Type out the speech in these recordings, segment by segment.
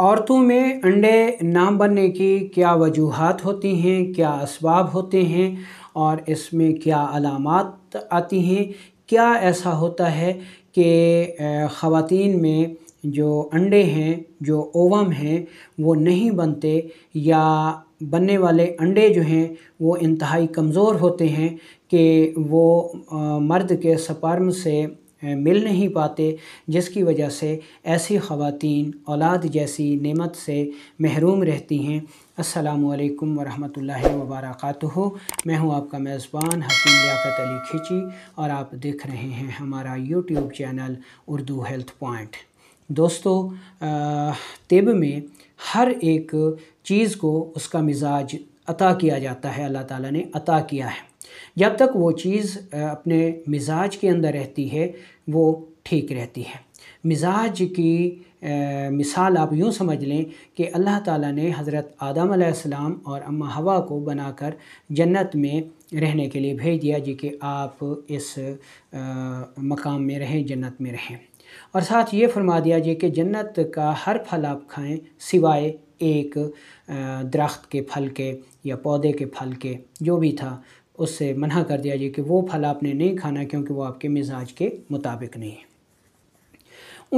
औरतों में अंडे ना बनने की क्या वजूहत होती हैं क्या इसबाब होते हैं और इसमें क्या अलामत आती हैं क्या ऐसा होता है कि ख़वातीन में जो अंडे हैं जो ओवम हैं वो नहीं बनते या बनने वाले अंडे जो हैं वो इंतहाई कमज़ोर होते हैं कि वो मर्द के सपर्म से मिल नहीं पाते जिसकी वजह से ऐसी ख़वातीन औलाद जैसी नेमत से महरूम रहती हैं असलकम वरहल वबरक मैं हूँ आपका मेज़बान हसीन लियाकत अली खिची और आप देख रहे हैं हमारा YouTube channel Urdu health point दोस्तों तिब में हर एक चीज़ को उसका मिजाज अता किया जाता है अल्लाह ताला ने अता किया है जब तक वो चीज़ अपने मिजाज के अंदर रहती है वो ठीक रहती है मिजाज की आ, मिसाल आप यूँ समझ लें कि अल्लाह ताला ने हज़रत आदम आसमाम और अम्मा हवा को बनाकर जन्नत में रहने के लिए भेज दिया जी कि आप इस आ, मकाम में रहें जन्नत में रहें और साथ ये फरमा दिया जी कि जन्नत का हर फल आप खाएं सिवाय एक दरख्त के फल के या पौधे के फल के जो भी था उससे मना कर दिया जाए कि वो फल आपने नहीं खाना क्योंकि वो आपके मिजाज के मुताबिक नहीं है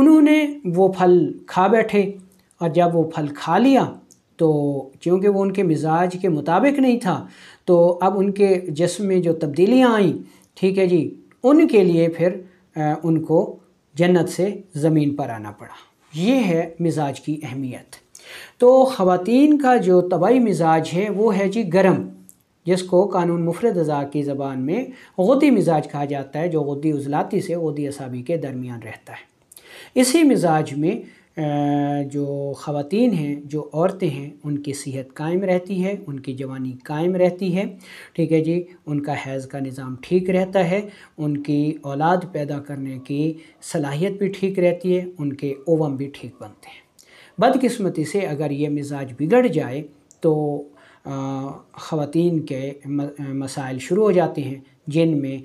उन्होंने वो फल खा बैठे और जब वो फल खा लिया तो क्योंकि वो उनके मिजाज के मुताबिक नहीं था तो अब उनके जिसम में जो तब्दीलियाँ आई ठीक है जी उनके लिए फिर उनको जन्नत से ज़मीन पर आना पड़ा ये है मिजाज की अहमियत तो ख़वान का जो तबाही मिजाज है वो है जी गर्म जिसको कानून मुफरद अज़ा की ज़बान में गदी मिजाज कहा जाता है जो गदी उजलाती से गदी असाबी के दरमियान रहता है इसी मिजाज में जो ख़वान हैं जो औरतें हैं उनकी सेहत कायम रहती है उनकी जवानी कायम रहती है ठीक है जी उनका हैज़ का निज़ाम ठीक रहता है उनकी औलाद पैदा करने की सलाहियत भी ठीक रहती है उनके ओवम भी ठीक बनते हैं बदकस्मती से अगर ये मिजाज बिगड़ जाए तो ख़वान के मसाइल शुरू हो जाते हैं जिनमें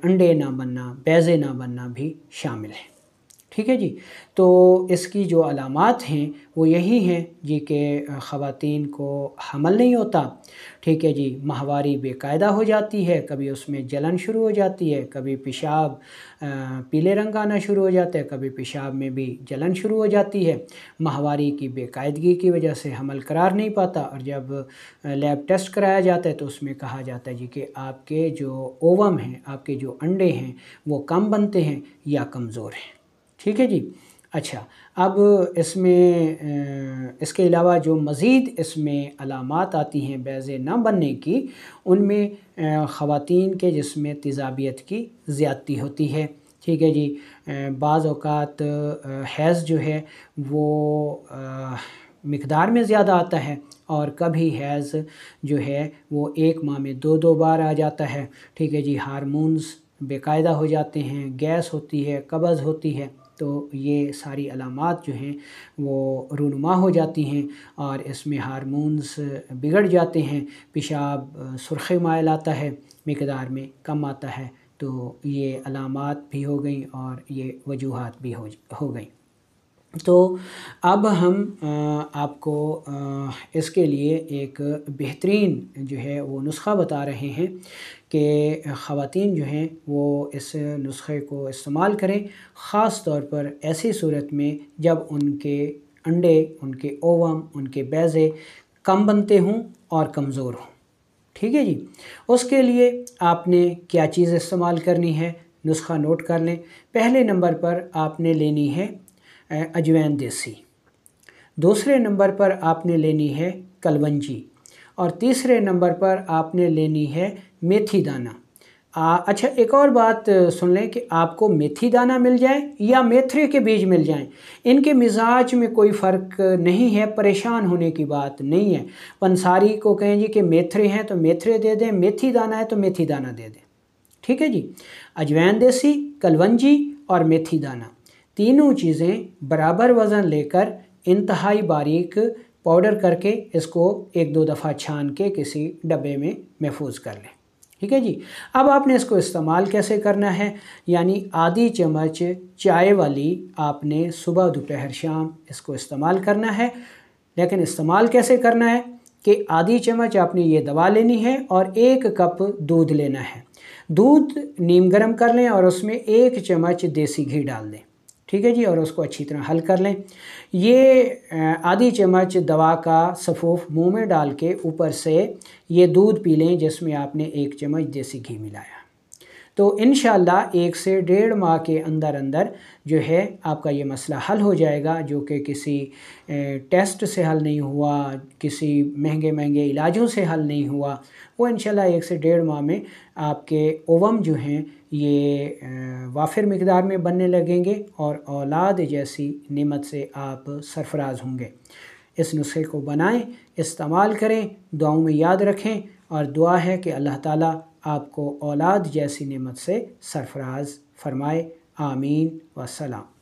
अंडे ना बनना बैज़े ना बनना भी शामिल है ठीक है जी तो इसकी जो अलामत हैं वो यही हैं जी के ख़वान को हमल नहीं होता ठीक है जी माहवारी बेकायदा हो जाती है कभी उसमें जलन शुरू हो जाती है कभी पेशाब पीले रंग आना शुरू हो जाता है कभी पेशाब में भी जलन शुरू हो जाती है माहवारी की बेकायदगी की वजह से हमल करार नहीं पाता और जब लैब टेस्ट कराया जाता है तो उसमें कहा जाता है जी कि आपके जो ओवम हैं आपके जो अंडे हैं वो कम बनते हैं या कमज़ोर हैं ठीक है जी अच्छा अब इसमें इसके अलावा जो मज़ीद इसमें अलामत आती हैं बैज़े ना बनने की उनमें ख़वान के जिसमें तजाबियत की ज़्यादती होती है ठीक है जी बाज़ हैज़ जो है वो मकदार में ज़्यादा आता है और कभी हैज़ जो है वो एक माह में दो दो बार आ जाता है ठीक है जी हारमोन्स बेकायदा हो जाते हैं गैस होती है कब्ज़ होती है तो ये सारी अलामत जो हैं वो रूनुमा हो जाती हैं और इसमें हारमोन्स बिगड़ जाते हैं पेशाब सुरख मायल आता है मकदार में कम आता है तो ये अलामत भी हो गई और ये वजूहत भी हो हो गई तो अब हम आपको इसके लिए एक बेहतरीन जो है वो नुस्खा बता रहे हैं कि ख़वातीन जो हैं वो इस नुस्खे को इस्तेमाल करें ख़ास तौर पर ऐसी सूरत में जब उनके अंडे उनके ओवम उनके बैज़े कम बनते हों और कमज़ोर हों ठीक है जी उसके लिए आपने क्या चीज़ इस्तेमाल करनी है नुस्खा नोट कर लें पहले नंबर पर आपने लेनी है अजवैन देसी दूसरे नंबर पर आपने लेनी है कलवंजी और तीसरे नंबर पर आपने लेनी है मेथी दाना आ, अच्छा एक और बात सुन लें कि आपको मेथी दाना मिल जाए या मेथरे के बीज मिल जाएं इनके मिजाज में कोई फ़र्क नहीं है परेशान होने की बात नहीं है पंसारी को कहें जी कि मेथरे हैं तो मेथरे दे दें मेथी दाना है तो मेथी दाना दे दें ठीक है जी अजवैन देसी कलवंजी और मेथी दाना तीनों चीज़ें बराबर वज़न लेकर इंतहाई बारीक पाउडर करके इसको एक दो दफ़ा छान के किसी डब्बे में महफूज कर लें ठीक है जी अब आपने इसको इस्तेमाल कैसे करना है यानी आधी चम्मच चाय वाली आपने सुबह दोपहर शाम इसको इस्तेमाल करना है लेकिन इस्तेमाल कैसे करना है कि आधी चम्मच आपने ये दवा लेनी है और एक कप दूध लेना है दूध नीम गर्म कर लें और उसमें एक चम्मच देसी घी डाल दें ठीक है जी और उसको अच्छी तरह हल कर लें ये आधी चम्मच दवा का सफूफ मुंह में डाल के ऊपर से ये दूध पी लें जिसमें आपने एक चम्मच देसी घी मिलाया तो इन एक से डेढ़ माह के अंदर अंदर जो है आपका ये मसला हल हो जाएगा जो कि किसी टेस्ट से हल नहीं हुआ किसी महंगे महंगे इलाजों से हल नहीं हुआ वो इन एक से डेढ़ माह में आपके ओवम जो हैं ये वाफिर मकदार में बनने लगेंगे और औलाद जैसी नमत से आप सरफराज होंगे इस नुस्खे को बनाएं इस्तेमाल करें दुआओं में याद रखें और दुआ है कि अल्लाह ताला आपको औलाद जैसी नमत से सरफराज फरमाए आमीन वसलाम